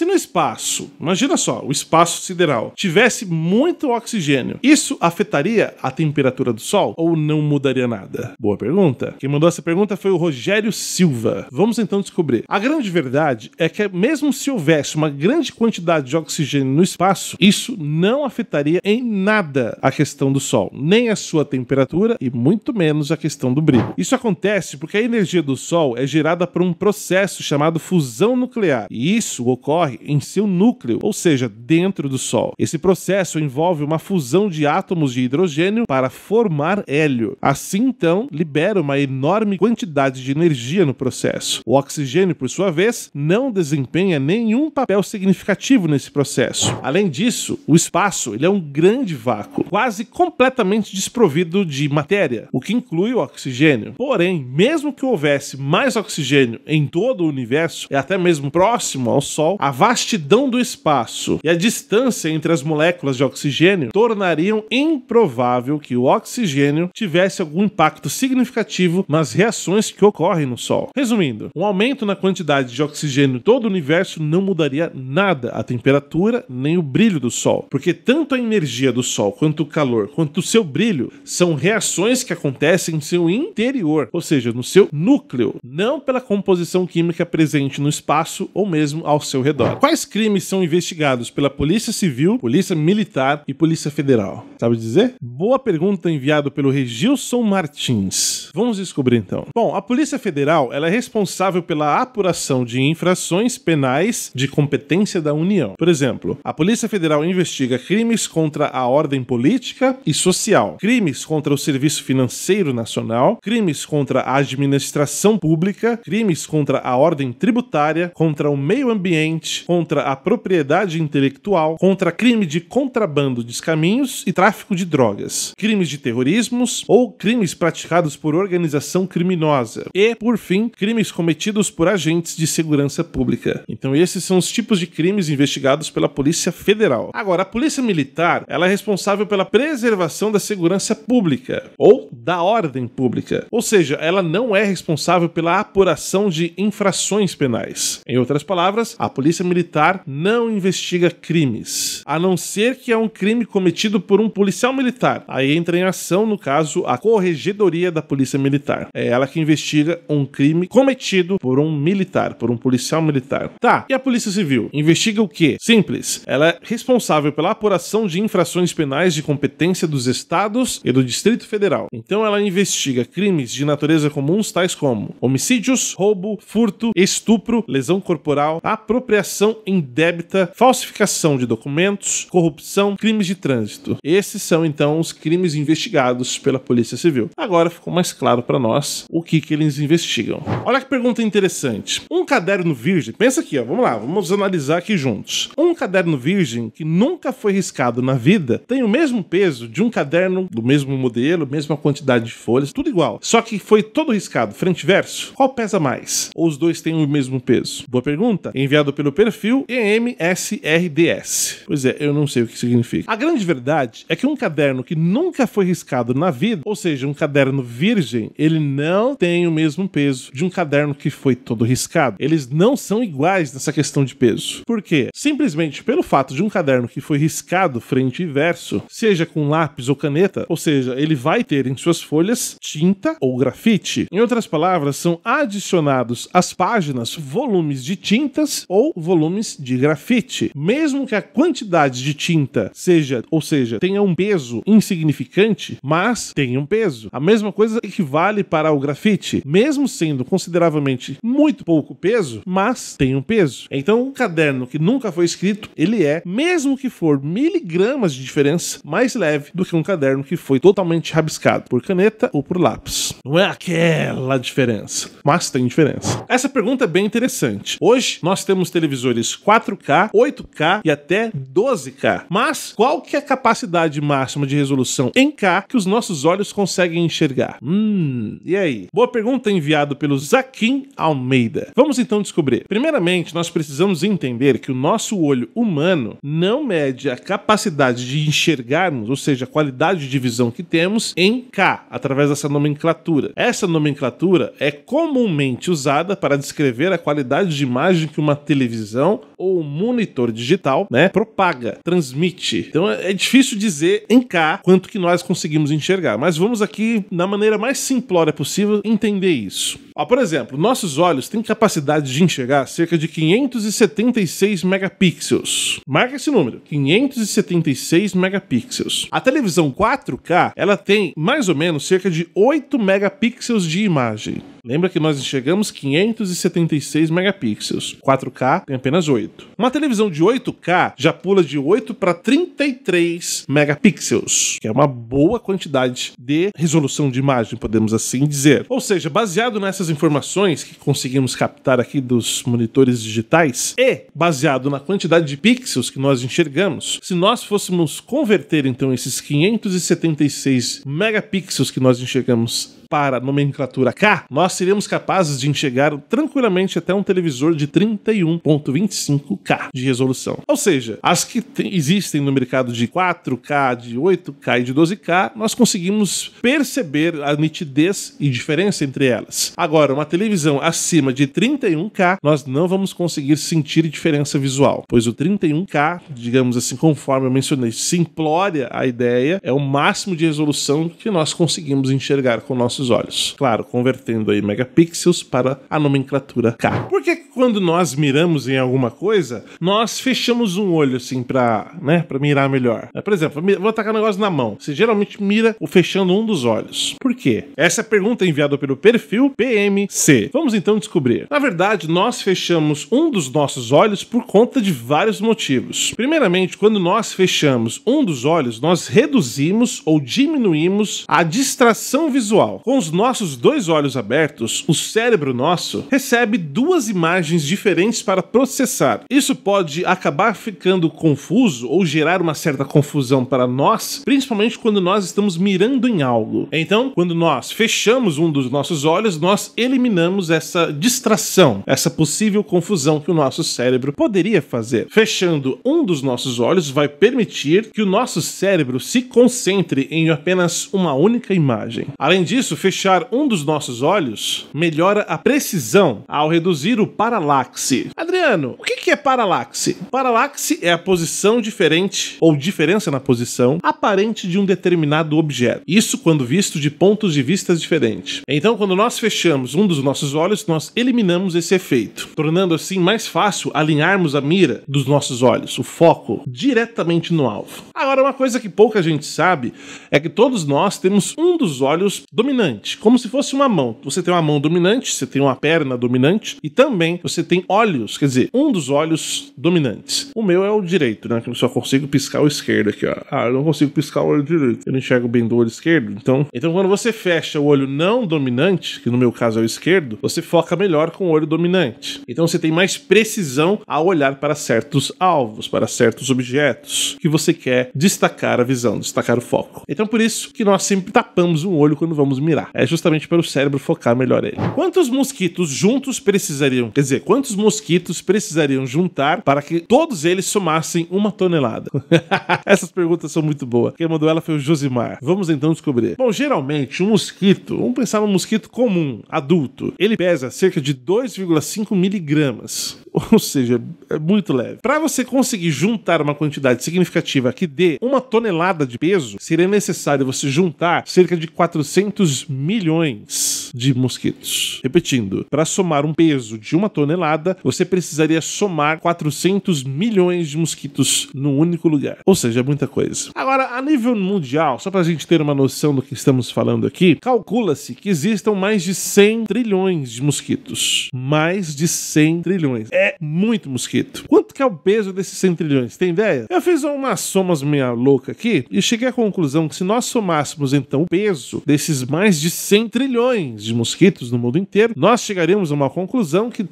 Se no espaço, imagina só, o espaço sideral, tivesse muito oxigênio, isso afetaria a temperatura do Sol ou não mudaria nada? Boa pergunta. Quem mandou essa pergunta foi o Rogério Silva. Vamos então descobrir. A grande verdade é que, mesmo se houvesse uma grande quantidade de oxigênio no espaço, isso não afetaria em nada a questão do Sol, nem a sua temperatura e muito menos a questão do brilho. Isso acontece porque a energia do Sol é gerada por um processo chamado fusão nuclear, e isso ocorre ocorre em seu núcleo, ou seja, dentro do Sol. Esse processo envolve uma fusão de átomos de hidrogênio para formar hélio. Assim, então, libera uma enorme quantidade de energia no processo. O oxigênio, por sua vez, não desempenha nenhum papel significativo nesse processo. Além disso, o espaço ele é um grande vácuo, quase completamente desprovido de matéria, o que inclui o oxigênio. Porém, mesmo que houvesse mais oxigênio em todo o universo, e até mesmo próximo ao Sol, a vastidão do espaço e a distância entre as moléculas de oxigênio tornariam improvável que o oxigênio tivesse algum impacto significativo nas reações que ocorrem no Sol. Resumindo, um aumento na quantidade de oxigênio em todo o universo não mudaria nada a temperatura nem o brilho do Sol, porque tanto a energia do Sol quanto o calor quanto o seu brilho são reações que acontecem em seu interior, ou seja, no seu núcleo, não pela composição química presente no espaço ou mesmo ao seu redor. Quais crimes são investigados pela Polícia Civil, Polícia Militar e Polícia Federal? Sabe dizer? Boa pergunta enviada pelo Regilson Martins. Vamos descobrir então. Bom, a Polícia Federal ela é responsável pela apuração de infrações penais de competência da União. Por exemplo, a Polícia Federal investiga crimes contra a ordem política e social, crimes contra o Serviço Financeiro Nacional, crimes contra a administração pública, crimes contra a ordem tributária, contra o meio ambiente contra a propriedade intelectual, contra crime de contrabando de caminhos e tráfico de drogas, crimes de terrorismos ou crimes praticados por organização criminosa e, por fim, crimes cometidos por agentes de segurança pública. Então esses são os tipos de crimes investigados pela Polícia Federal. Agora, a Polícia Militar, ela é responsável pela preservação da segurança pública ou da ordem pública. Ou seja, ela não é responsável pela apuração de infrações penais. Em outras palavras, a Polícia polícia militar não investiga crimes, a não ser que é um crime cometido por um policial militar. Aí entra em ação, no caso, a Corregedoria da Polícia Militar. É ela que investiga um crime cometido por um militar, por um policial militar. Tá, e a Polícia Civil? Investiga o quê? Simples. Ela é responsável pela apuração de infrações penais de competência dos estados e do Distrito Federal. Então ela investiga crimes de natureza comuns tais como homicídios, roubo, furto, estupro, lesão corporal, apropriação Investigação indébita, falsificação de documentos, corrupção, crimes de trânsito. Esses são então os crimes investigados pela Polícia Civil. Agora ficou mais claro para nós o que, que eles investigam. Olha que pergunta interessante. Um caderno virgem, pensa aqui, ó, vamos lá, vamos analisar aqui juntos. Um caderno virgem que nunca foi riscado na vida tem o mesmo peso de um caderno do mesmo modelo, mesma quantidade de folhas, tudo igual. Só que foi todo riscado, frente e verso. Qual pesa mais? Ou os dois têm o mesmo peso? Boa pergunta. Enviado pelo perfil EMSRDS. Pois é, eu não sei o que significa. A grande verdade é que um caderno que nunca foi riscado na vida, ou seja, um caderno virgem, ele não tem o mesmo peso de um caderno que foi todo riscado. Eles não são iguais nessa questão de peso. Por quê? Simplesmente pelo fato de um caderno que foi riscado frente e verso, seja com lápis ou caneta, ou seja, ele vai ter em suas folhas tinta ou grafite. Em outras palavras, são adicionados às páginas volumes de tintas ou volumes volumes de grafite. Mesmo que a quantidade de tinta seja, ou seja, tenha um peso insignificante, mas tem um peso. A mesma coisa equivale para o grafite, mesmo sendo consideravelmente muito pouco peso, mas tem um peso. Então, um caderno que nunca foi escrito, ele é, mesmo que for miligramas de diferença, mais leve do que um caderno que foi totalmente rabiscado por caneta ou por lápis. Não é aquela diferença, mas tem diferença. Essa pergunta é bem interessante. Hoje nós temos televisão televisores 4K, 8K e até 12K. Mas qual que é a capacidade máxima de resolução em K que os nossos olhos conseguem enxergar? Hum, e aí? Boa pergunta enviada pelo Zaquim Almeida. Vamos então descobrir. Primeiramente, nós precisamos entender que o nosso olho humano não mede a capacidade de enxergarmos, ou seja, a qualidade de visão que temos em K, através dessa nomenclatura. Essa nomenclatura é comumente usada para descrever a qualidade de imagem que uma televisão televisão ou um monitor digital, né, propaga, transmite. Então é, é difícil dizer em cá quanto que nós conseguimos enxergar, mas vamos aqui na maneira mais simplória possível entender isso. Ó, por exemplo, nossos olhos têm capacidade de enxergar cerca de 576 megapixels. Marca esse número, 576 megapixels. A televisão 4K, ela tem mais ou menos cerca de 8 megapixels de imagem. Lembra que nós enxergamos 576 megapixels, 4K tem apenas 8. Uma televisão de 8K já pula de 8 para 33 megapixels, que é uma boa quantidade de resolução de imagem, podemos assim dizer. Ou seja, baseado nessas informações que conseguimos captar aqui dos monitores digitais e baseado na quantidade de pixels que nós enxergamos, se nós fôssemos converter então esses 576 megapixels que nós enxergamos para a nomenclatura K, nós seríamos capazes de enxergar tranquilamente até um televisor de 31.25K de resolução. Ou seja, as que existem no mercado de 4K, de 8K e de 12K, nós conseguimos perceber a nitidez e diferença entre elas. Agora, uma televisão acima de 31K, nós não vamos conseguir sentir diferença visual, pois o 31K, digamos assim, conforme eu mencionei, simplória a ideia, é o máximo de resolução que nós conseguimos enxergar com nossos nosso nossos olhos. Claro, convertendo aí megapixels para a nomenclatura K. Porque quando nós miramos em alguma coisa, nós fechamos um olho assim para, né, para mirar melhor. É, por exemplo, vou atacar um negócio na mão. Você geralmente mira o fechando um dos olhos. Por quê? Essa é pergunta é enviada pelo perfil PMC. Vamos então descobrir. Na verdade, nós fechamos um dos nossos olhos por conta de vários motivos. Primeiramente, quando nós fechamos um dos olhos, nós reduzimos ou diminuímos a distração visual com os nossos dois olhos abertos, o cérebro nosso recebe duas imagens diferentes para processar. Isso pode acabar ficando confuso ou gerar uma certa confusão para nós, principalmente quando nós estamos mirando em algo. Então, quando nós fechamos um dos nossos olhos, nós eliminamos essa distração, essa possível confusão que o nosso cérebro poderia fazer. Fechando um dos nossos olhos vai permitir que o nosso cérebro se concentre em apenas uma única imagem. Além disso, fechar um dos nossos olhos melhora a precisão ao reduzir o paralaxe. Adriano, o que que é paralaxe? Paralaxe é a posição diferente ou diferença na posição aparente de um determinado objeto. Isso quando visto de pontos de vista diferentes. Então, quando nós fechamos um dos nossos olhos, nós eliminamos esse efeito, tornando assim mais fácil alinharmos a mira dos nossos olhos, o foco, diretamente no alvo. Agora, uma coisa que pouca gente sabe é que todos nós temos um dos olhos dominante, como se fosse uma mão. Você tem uma mão dominante, você tem uma perna dominante e também você tem olhos, quer dizer, um dos olhos olhos dominantes. O meu é o direito, né? Que eu só consigo piscar o esquerdo aqui, ó. Ah, eu não consigo piscar o olho direito. Eu não enxergo bem do olho esquerdo. Então, então quando você fecha o olho não dominante, que no meu caso é o esquerdo, você foca melhor com o olho dominante. Então você tem mais precisão ao olhar para certos alvos, para certos objetos que você quer destacar a visão, destacar o foco. Então por isso que nós sempre tapamos um olho quando vamos mirar. É justamente para o cérebro focar melhor ele. Quantos mosquitos juntos precisariam? Quer dizer, quantos mosquitos precisariam poderiam juntar para que todos eles somassem uma tonelada? Essas perguntas são muito boas. Quem mandou ela foi o Josimar. Vamos então descobrir. Bom, geralmente um mosquito, vamos pensar num mosquito comum, adulto, ele pesa cerca de 2,5 miligramas. Ou seja, é muito leve. Para você conseguir juntar uma quantidade significativa que dê uma tonelada de peso, seria necessário você juntar cerca de 400 milhões de mosquitos. Repetindo, para somar um peso de uma tonelada, você precisaria somar 400 milhões de mosquitos num único lugar. Ou seja, é muita coisa. Agora, a nível mundial, só para a gente ter uma noção do que estamos falando aqui, calcula-se que existam mais de 100 trilhões de mosquitos. Mais de 100 trilhões. É muito mosquito. Quanto que é o peso desses 100 trilhões? Tem ideia? Eu fiz umas somas meia louca aqui e cheguei à conclusão que se nós somássemos então o peso desses mais de 100 trilhões de mosquitos no mundo inteiro, nós chegaremos a uma conclusão que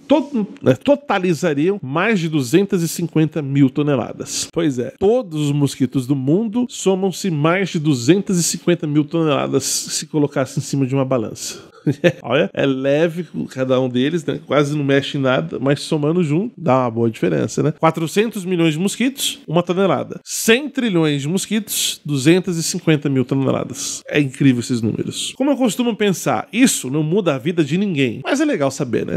é, totalizariam mais de 250 mil toneladas. Pois é, todos os mosquitos do mundo somam-se mais de 250 mil toneladas se colocasse em cima de uma balança. Olha, é leve cada um deles, né? Quase não mexe em nada, mas somando junto dá uma boa diferença, né? 400 milhões de mosquitos, uma tonelada. 100 trilhões de mosquitos, 250 mil toneladas. É incrível esses números. Como eu costumo pensar, isso não muda a vida de ninguém, mas é legal saber, né?